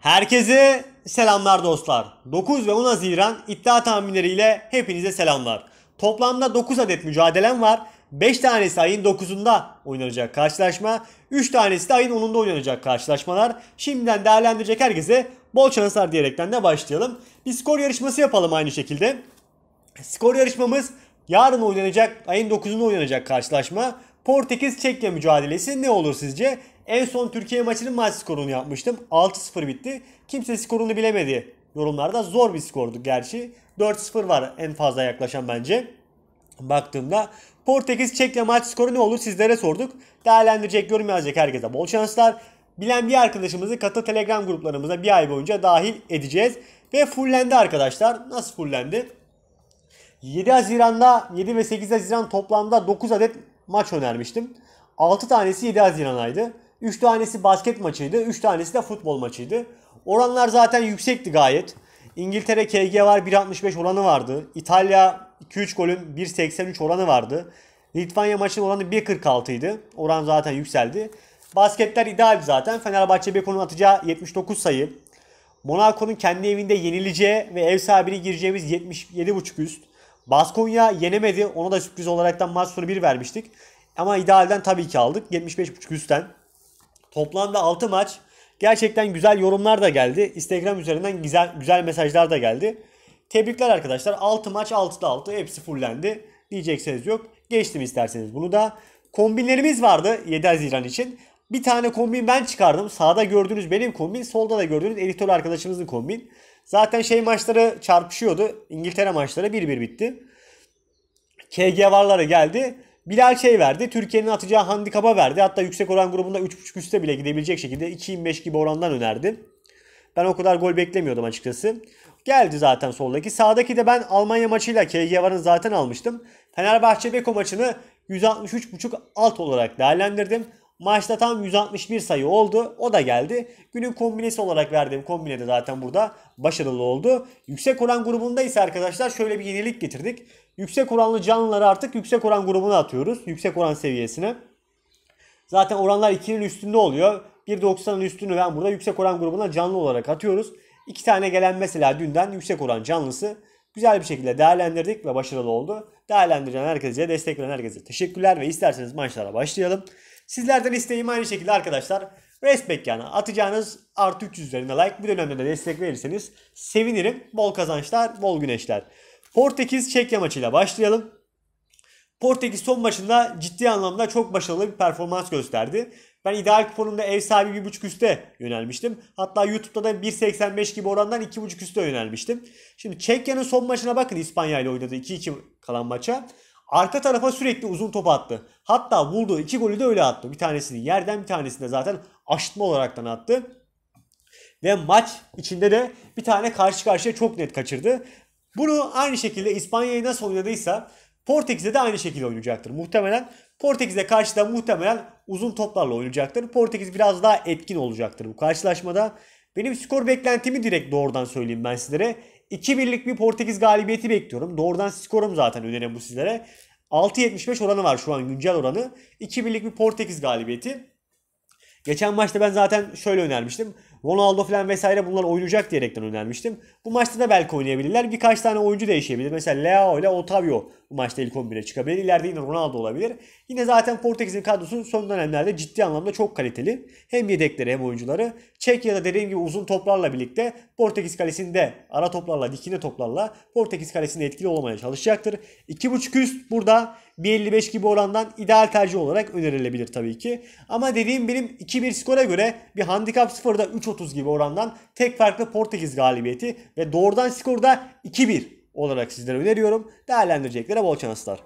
Herkese selamlar dostlar. 9 ve 10 Haziran iddia tahminleriyle hepinize selamlar. Toplamda 9 adet mücadelem var. 5 tanesi ayın 9'unda oynanacak karşılaşma. 3 tanesi de ayın 10'unda oynanacak karşılaşmalar. Şimdiden değerlendirecek herkese bol şanslar diyerekten de başlayalım. Bir skor yarışması yapalım aynı şekilde. Skor yarışmamız yarın oynanacak, ayın 9'unda oynanacak karşılaşma. Portekiz-Çekya mücadelesi ne olur sizce? En son Türkiye maçının maç skorunu yapmıştım. 6-0 bitti. Kimse skorunu bilemedi. Yorumlarda zor bir skordu gerçi. 4-0 var en fazla yaklaşan bence. Baktığımda Portekiz Çekya maç skoru ne olur sizlere sorduk. Değerlendirecek, yorum yazacak herkese bol şanslar. Bilen bir arkadaşımızı katı Telegram gruplarımıza bir ay boyunca dahil edeceğiz. Ve fullendi arkadaşlar. Nasıl fullendi? 7 Haziran'da 7 ve 8 Haziran toplamda 9 adet maç önermiştim. 6 tanesi 7 Haziran'aydı. 3 tanesi basket maçıydı. 3 tanesi de futbol maçıydı. Oranlar zaten yüksekti gayet. İngiltere KG var 1.65 oranı vardı. İtalya 2-3 golün 1.83 oranı vardı. Litvanya maçının oranı 1.46 idi. Oran zaten yükseldi. Basketler ideal zaten. Fenerbahçe Beko'nun atacağı 79 sayı. Monaco'nun kendi evinde yenileceği ve ev sahibine gireceğimiz 77.5 üst. Baskonya yenemedi. Ona da sürpriz olaraktan maç sonu 1 vermiştik. Ama idealden tabii ki aldık. 75.5 üstten. Toplamda 6 maç. Gerçekten güzel yorumlar da geldi. Instagram üzerinden güzel, güzel mesajlar da geldi. Tebrikler arkadaşlar. 6 maç 6'da 6. Hepsi fullendi. Diyecekseniz yok. Geçtim isterseniz bunu da. Kombinlerimiz vardı 7 Haziran için. Bir tane kombin ben çıkardım. Sağda gördüğünüz benim kombin. Solda da gördüğünüz editör arkadaşımızın kombin. Zaten şey maçları çarpışıyordu. İngiltere maçları 1-1 bitti. KG varları geldi. Bilal şey verdi. Türkiye'nin atacağı handikapa verdi. Hatta yüksek oran grubunda 3.5 üste bile gidebilecek şekilde 2.25 gibi orandan önerdi. Ben o kadar gol beklemiyordum açıkçası. Geldi zaten soldaki. Sağdaki de ben Almanya maçıyla KG varını zaten almıştım. Fenerbahçe Beko maçını 163.5 alt olarak değerlendirdim. Maçta tam 161 sayı oldu. O da geldi. Günün kombinesi olarak verdiğim kombine de zaten burada başarılı oldu. Yüksek oran grubunda ise arkadaşlar şöyle bir yenilik getirdik. Yüksek oranlı canlıları artık yüksek oran grubuna atıyoruz. Yüksek oran seviyesine. Zaten oranlar 2'nin üstünde oluyor. 1.90'ın üstünü ben burada yüksek oran grubuna canlı olarak atıyoruz. İki tane gelen mesela dünden yüksek oran canlısı güzel bir şekilde değerlendirdik ve başarılı oldu. Değerlendiren herkese, destek veren herkese teşekkürler ve isterseniz maçlara başlayalım. Sizlerden isteğim aynı şekilde arkadaşlar. Respect yani atacağınız artı 300 üzerinde like bu dönemde de destek verirseniz sevinirim. Bol kazançlar, bol güneşler. Portekiz Çekya maçıyla başlayalım. Portekiz son maçında ciddi anlamda çok başarılı bir performans gösterdi. Ben ideal kuponumda ev sahibi 1.5 üste yönelmiştim. Hatta YouTube'da da 1.85 gibi orandan 2.5 üste yönelmiştim. Şimdi Çekya'nın son maçına bakın İspanya ile oynadığı 2-2 kalan maça. Arka tarafa sürekli uzun top attı. Hatta bulduğu iki golü de öyle attı. Bir tanesini yerden bir tanesini de zaten aşıtma olaraktan attı. Ve maç içinde de bir tane karşı karşıya çok net kaçırdı. Bunu aynı şekilde İspanya'yı nasıl oynadıysa Portekiz'de de aynı şekilde oynayacaktır. Muhtemelen Portekiz'e karşı da muhtemelen uzun toplarla oynayacaktır. Portekiz biraz daha etkin olacaktır bu karşılaşmada. Benim skor beklentimi direkt doğrudan söyleyeyim ben sizlere. 2 birlik bir Portekiz galibiyeti bekliyorum. Doğrudan skorum zaten önerim bu sizlere. 6.75 oranı var şu an güncel oranı. 2 birlik bir Portekiz galibiyeti. Geçen maçta ben zaten şöyle önermiştim. Ronaldo falan vesaire bunlar oynayacak diyerekten önermiştim. Bu maçta da belki oynayabilirler. Birkaç tane oyuncu değişebilir. Mesela Leao ile Otavio bu maçta ilk 11'e çıkabilir. İleride yine Ronaldo olabilir. Yine zaten Portekiz'in kadrosu son dönemlerde ciddi anlamda çok kaliteli. Hem yedekleri hem oyuncuları. Çekya'da dediğim gibi uzun toplarla birlikte Portekiz kalesinde ara toplarla dikine toplarla Portekiz kalesinde etkili olmaya çalışacaktır. 2.5 üst burada 1.55 gibi orandan ideal tercih olarak önerilebilir tabii ki. Ama dediğim benim 2-1 skora göre bir handikap 0'da 3 3.30 gibi orandan tek farklı Portekiz galibiyeti ve doğrudan skorda 2-1 olarak sizlere öneriyorum. Değerlendireceklere bol şanslar.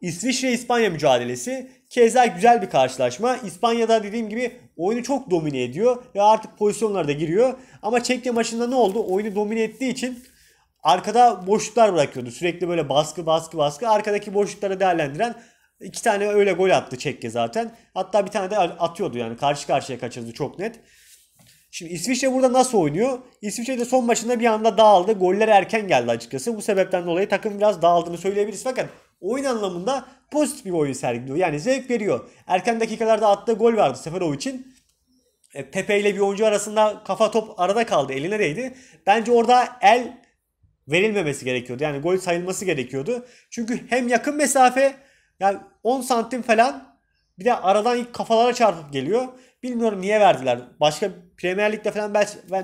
İsviçre-İspanya mücadelesi keza güzel bir karşılaşma. İspanya'da dediğim gibi oyunu çok domine ediyor ve artık pozisyonlara da giriyor. Ama Çekya maçında ne oldu? Oyunu domine ettiği için arkada boşluklar bırakıyordu. Sürekli böyle baskı baskı baskı arkadaki boşlukları değerlendiren İki tane öyle gol attı Çekke zaten. Hatta bir tane de atıyordu yani karşı karşıya kaçırdı çok net. Şimdi İsviçre burada nasıl oynuyor? İsviçre de son maçında bir anda dağıldı. Goller erken geldi açıkçası. Bu sebepten dolayı takım biraz dağıldığını söyleyebiliriz. Fakat oyun anlamında pozitif bir oyun sergiliyor. Yani zevk veriyor. Erken dakikalarda attığı gol vardı Seferov için. E, Pepe ile bir oyuncu arasında kafa top arada kaldı. Eline değdi. Bence orada el verilmemesi gerekiyordu. Yani gol sayılması gerekiyordu. Çünkü hem yakın mesafe yani 10 santim falan bir de aradan ilk kafalara çarpıp geliyor. Bilmiyorum niye verdiler. Başka Premier Lig'de falan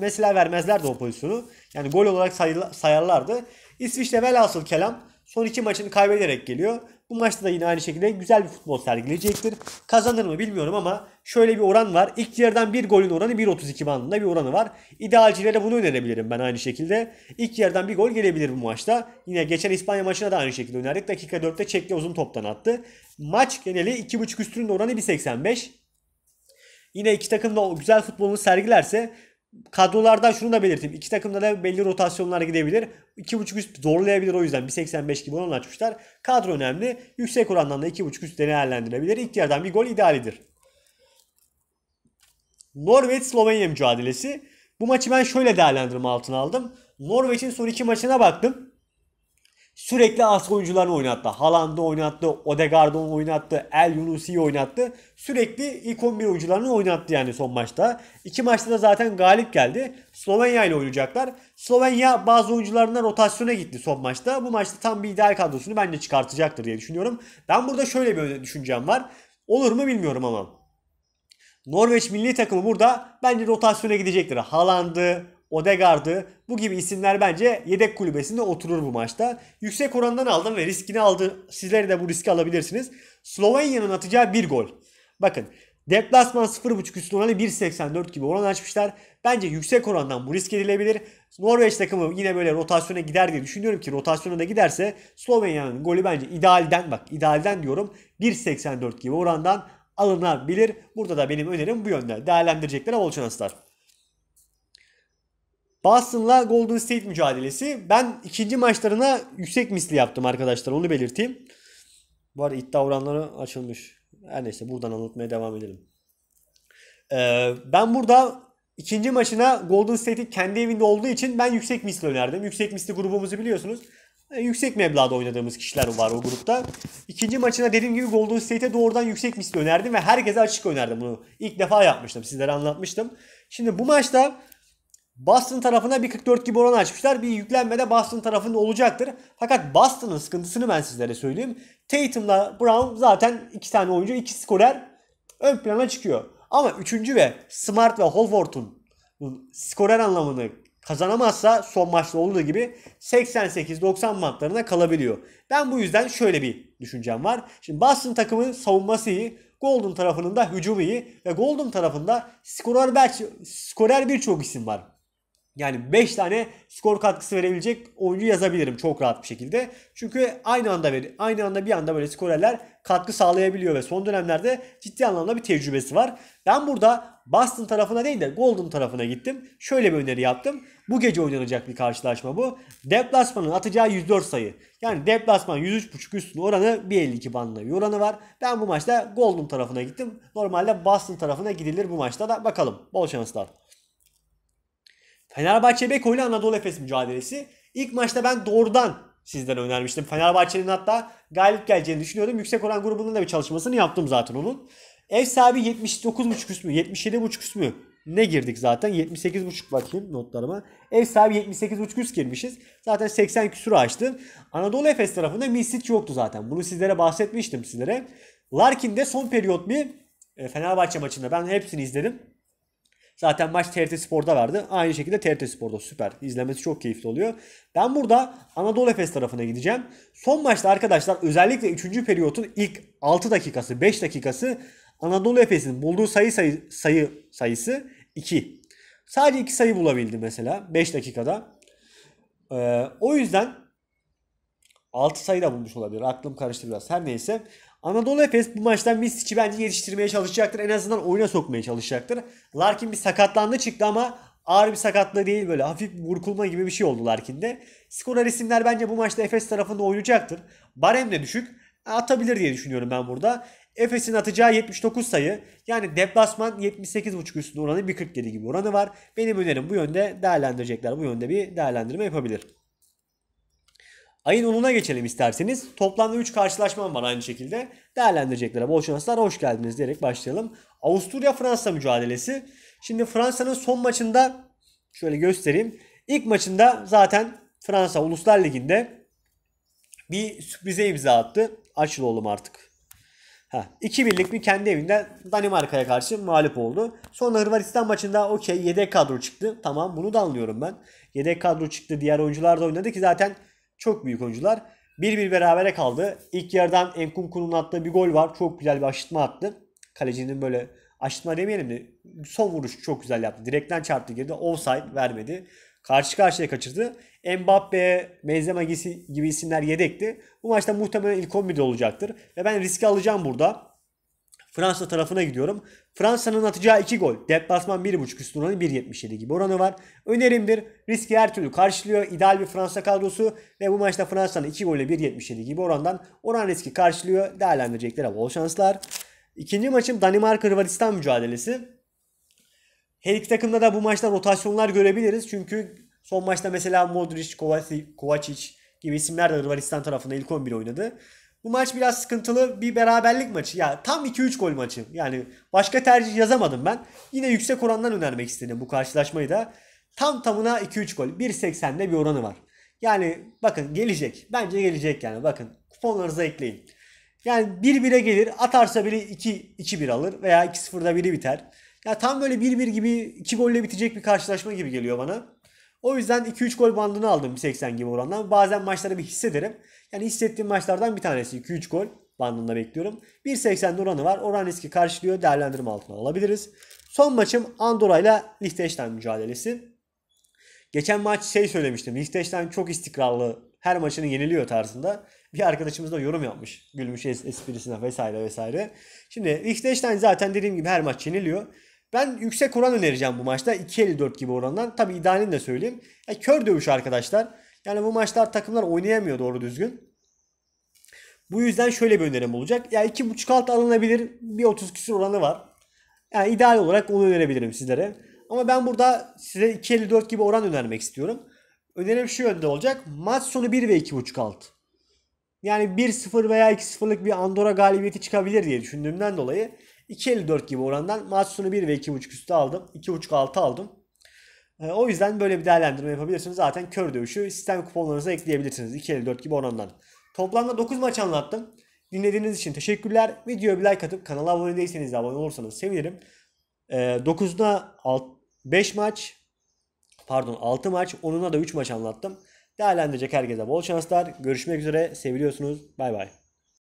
mesela vermezlerdi o pozisyonu. Yani gol olarak sayarlardı. İsviçre velhasıl kelam Son iki maçını kaybederek geliyor. Bu maçta da yine aynı şekilde güzel bir futbol sergileyecektir. Kazanır mı bilmiyorum ama şöyle bir oran var. İlk yarıdan bir golün oranı 1.32 bandında bir oranı var. İdealcilere bunu önerebilirim ben aynı şekilde. İlk yarıdan bir gol gelebilir bu maçta. Yine geçen İspanya maçına da aynı şekilde önerdik. Dakika 4'te Çekya uzun toptan attı. Maç geneli 2.5 üstünün oranı 1.85. Yine iki takım da güzel futbolunu sergilerse kadrolardan şunu da belirteyim. İki takımda da belli rotasyonlar gidebilir. 2.5 üst zorlayabilir o yüzden. 1.85 gibi oran açmışlar. Kadro önemli. Yüksek orandan da 2.5 üst değerlendirebilir. İlk yarıdan bir gol idealidir. Norveç-Slovenya mücadelesi. Bu maçı ben şöyle değerlendirme altına aldım. Norveç'in son iki maçına baktım. Sürekli as oyuncularını oynattı. Haaland'ı oynattı, Odegaard'ı oynattı, El Yunusi'yi oynattı. Sürekli ilk 11 oyuncularını oynattı yani son maçta. İki maçta da zaten galip geldi. Slovenya ile oynayacaklar. Slovenya bazı oyuncularına rotasyona gitti son maçta. Bu maçta tam bir ideal kadrosunu bence çıkartacaktır diye düşünüyorum. Ben burada şöyle bir düşüncem var. Olur mu bilmiyorum ama. Norveç milli takımı burada bence rotasyona gidecektir. Haaland'ı, Odegaard'ı bu gibi isimler bence yedek kulübesinde oturur bu maçta. Yüksek orandan aldım ve riskini aldı. Sizler de bu riski alabilirsiniz. Slovenya'nın atacağı bir gol. Bakın Deplasman 0.5 üstü oranı 1.84 gibi oran açmışlar. Bence yüksek orandan bu risk edilebilir. Norveç takımı yine böyle rotasyona gider diye düşünüyorum ki rotasyona da giderse Slovenya'nın golü bence idealden bak idealden diyorum 1.84 gibi orandan alınabilir. Burada da benim önerim bu yönde. Değerlendirecekler Volçanaslar. Boston'la Golden State mücadelesi. Ben ikinci maçlarına yüksek misli yaptım arkadaşlar onu belirteyim. Bu arada iddia oranları açılmış. Her neyse buradan anlatmaya devam edelim. Ee, ben burada ikinci maçına Golden State'in kendi evinde olduğu için ben yüksek misli önerdim. Yüksek misli grubumuzu biliyorsunuz. Yani ee, yüksek meblağda oynadığımız kişiler var o grupta. İkinci maçına dediğim gibi Golden State'e doğrudan yüksek misli önerdim ve herkese açık önerdim bunu. İlk defa yapmıştım. Sizlere anlatmıştım. Şimdi bu maçta Boston tarafına bir 44 gibi oran açmışlar. Bir yüklenme de Boston tarafında olacaktır. Fakat Boston'ın sıkıntısını ben sizlere söyleyeyim. Tatum'la Brown zaten iki tane oyuncu, iki skorer ön plana çıkıyor. Ama üçüncü ve Smart ve Holford'un skorer anlamını kazanamazsa son maçta olduğu gibi 88-90 matlarına kalabiliyor. Ben bu yüzden şöyle bir düşüncem var. Şimdi Boston takımının savunması iyi. Golden tarafının da hücumu iyi ve Golden tarafında skorer, skorer birçok isim var. Yani 5 tane skor katkısı verebilecek oyuncu yazabilirim çok rahat bir şekilde. Çünkü aynı anda veri, aynı anda bir anda böyle skorerler katkı sağlayabiliyor ve son dönemlerde ciddi anlamda bir tecrübesi var. Ben burada Boston tarafına değil de Golden tarafına gittim. Şöyle bir öneri yaptım. Bu gece oynanacak bir karşılaşma bu. Deplasman'ın atacağı 104 sayı. Yani deplasman 103.5 üstün oranı 1.52 bandında bir oranı var. Ben bu maçta Golden tarafına gittim. Normalde Boston tarafına gidilir bu maçta da bakalım. Bol şanslar. Fenerbahçe Beko ile Anadolu Efes mücadelesi. İlk maçta ben doğrudan sizden önermiştim. Fenerbahçe'nin hatta galip geleceğini düşünüyordum. Yüksek oran grubunun da bir çalışmasını yaptım zaten onun. Ev sahibi 79.5 üstü mü? 77.5 üstü mü? Ne girdik zaten? 78.5 bakayım notlarıma. Ev sahibi 78.5 üst girmişiz. Zaten 80 küsür açtı. Anadolu Efes tarafında Misic yoktu zaten. Bunu sizlere bahsetmiştim sizlere. Larkin de son periyot bir e, Fenerbahçe maçında ben hepsini izledim. Zaten maç TRT Spor'da vardı. Aynı şekilde TRT Spor'da süper. İzlemesi çok keyifli oluyor. Ben burada Anadolu Efes tarafına gideceğim. Son maçta arkadaşlar özellikle 3. periyotun ilk 6 dakikası 5 dakikası Anadolu Efes'in bulduğu sayı sayı, sayı sayısı 2. Sadece 2 sayı bulabildi mesela 5 dakikada. Ee, o yüzden 6 sayı da bulmuş olabilir. Aklım karıştı biraz. Her neyse. Anadolu Efes bu maçtan Misic'i bence yetiştirmeye çalışacaktır. En azından oyuna sokmaya çalışacaktır. Larkin bir sakatlandı çıktı ama ağır bir sakatlığı değil böyle hafif burkulma gibi bir şey oldu Larkin'de. Skorer isimler bence bu maçta Efes tarafında oynayacaktır. Barem de düşük. E, atabilir diye düşünüyorum ben burada. Efes'in atacağı 79 sayı yani deplasman 78.5 üstünde oranı 1.47 gibi oranı var. Benim önerim bu yönde değerlendirecekler. Bu yönde bir değerlendirme yapabilir. Ayın 10'una geçelim isterseniz. Toplamda 3 karşılaşmam var aynı şekilde. Değerlendireceklere bol şanslar hoş geldiniz diyerek başlayalım. Avusturya-Fransa mücadelesi. Şimdi Fransa'nın son maçında şöyle göstereyim. İlk maçında zaten Fransa Uluslar Ligi'nde bir sürprize imza attı. Açıl oğlum artık. Ha, 2 birlik bir kendi evinde Danimarka'ya karşı mağlup oldu. Sonra Hırvatistan maçında okey yedek kadro çıktı. Tamam bunu da anlıyorum ben. Yedek kadro çıktı. Diğer oyuncular da oynadı ki zaten çok büyük oyuncular. 1-1 berabere kaldı. İlk yarıdan Enkunku'nun attığı bir gol var. Çok güzel bir aşıtma attı. Kalecinin böyle aşıtma demeyelim de son vuruşu çok güzel yaptı. Direkten çarptı girdi. Offside vermedi. Karşı karşıya kaçırdı. Mbappe, Benzema gibi isimler yedekti. Bu maçta muhtemelen ilk 11'de olacaktır. Ve ben riski alacağım burada. Fransa tarafına gidiyorum. Fransa'nın atacağı 2 gol. Deplasman 1.5 üst oranı 1.77 gibi oranı var. Önerimdir. Riski her türlü karşılıyor. İdeal bir Fransa kadrosu ve bu maçta Fransa'nın 2 golle 1.77 gibi orandan oran riski karşılıyor. Değerlendireceklere bol şanslar. İkinci maçım Danimarka-Hırvatistan mücadelesi. Her iki takımda da bu maçta rotasyonlar görebiliriz. Çünkü son maçta mesela Modric, Kovacic gibi isimler de Hırvatistan tarafında ilk 11 oynadı. Bu maç biraz sıkıntılı bir beraberlik maçı. Ya tam 2-3 gol maçı. Yani başka tercih yazamadım ben. Yine yüksek orandan önermek istedim bu karşılaşmayı da. Tam tamına 2-3 gol. 1.80'de bir oranı var. Yani bakın gelecek. Bence gelecek yani. Bakın kuponlarınıza ekleyin. Yani 1-1'e gelir. Atarsa biri 2-2-1 alır veya 2-0'da biri biter. Ya tam böyle 1-1 gibi 2 golle bitecek bir karşılaşma gibi geliyor bana. O yüzden 2-3 gol bandını aldım 80 gibi orandan. Bazen maçları bir hissederim. Yani hissettiğim maçlardan bir tanesi 2-3 gol bandında bekliyorum. 1.80 oranı var. Oran riski karşılıyor. Değerlendirme altına alabiliriz. Son maçım Andorra ile Liechtenstein mücadelesi. Geçen maç şey söylemiştim. Liechtenstein çok istikrarlı. Her maçını yeniliyor tarzında. Bir arkadaşımız da yorum yapmış. Gülmüş esprisine vesaire vesaire. Şimdi Liechtenstein zaten dediğim gibi her maç yeniliyor. Ben yüksek oran önereceğim bu maçta. 2.54 gibi orandan. Tabi idealini de söyleyeyim. Ya, e, kör dövüş arkadaşlar. Yani bu maçlar takımlar oynayamıyor doğru düzgün. Bu yüzden şöyle bir önerim olacak. Ya yani 2.5 alt alınabilir. bir 1.30 küsur oranı var. Yani ideal olarak onu önerebilirim sizlere. Ama ben burada size 2.54 gibi oran önermek istiyorum. Önerim şu yönde olacak. Maç sonu 1 ve 2.5 alt. Yani 1-0 veya 2-0'lık bir Andorra galibiyeti çıkabilir diye düşündüğümden dolayı 2.54 gibi orandan maç sonu 1 ve 2.5 üstü aldım. 2.5 altı aldım. Ee, o yüzden böyle bir değerlendirme yapabilirsiniz. Zaten kör dövüşü sistem kuponlarınıza ekleyebilirsiniz. 2.54 gibi orandan. Toplamda 9 maç anlattım. Dinlediğiniz için teşekkürler. Videoya bir like atıp kanala abone değilseniz de abone olursanız sevinirim. E, 9'una 5 maç pardon 6 maç 10'una da 3 maç anlattım. Değerlendirecek herkese bol şanslar. Görüşmek üzere. Seviliyorsunuz. Bay bay.